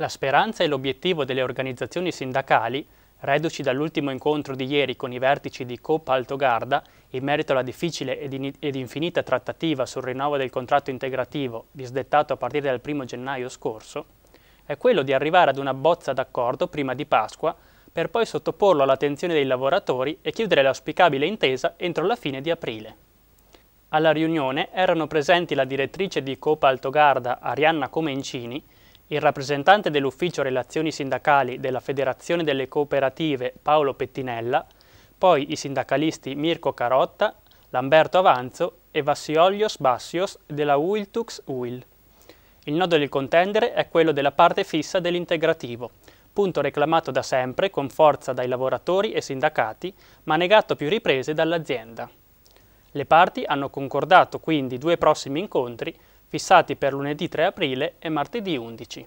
La speranza e l'obiettivo delle organizzazioni sindacali, reduci dall'ultimo incontro di ieri con i vertici di Coppa Alto Garda in merito alla difficile ed, in ed infinita trattativa sul rinnovo del contratto integrativo disdettato a partire dal 1 gennaio scorso, è quello di arrivare ad una bozza d'accordo prima di Pasqua per poi sottoporlo all'attenzione dei lavoratori e chiudere l'auspicabile intesa entro la fine di aprile. Alla riunione erano presenti la direttrice di Copa Altogarda Arianna Comencini il rappresentante dell'Ufficio Relazioni Sindacali della Federazione delle Cooperative Paolo Pettinella, poi i sindacalisti Mirko Carotta, Lamberto Avanzo e Vassiolios Bassios della Uiltux Uil. Il nodo del contendere è quello della parte fissa dell'integrativo, punto reclamato da sempre con forza dai lavoratori e sindacati, ma negato più riprese dall'azienda. Le parti hanno concordato quindi due prossimi incontri fissati per lunedì 3 aprile e martedì 11.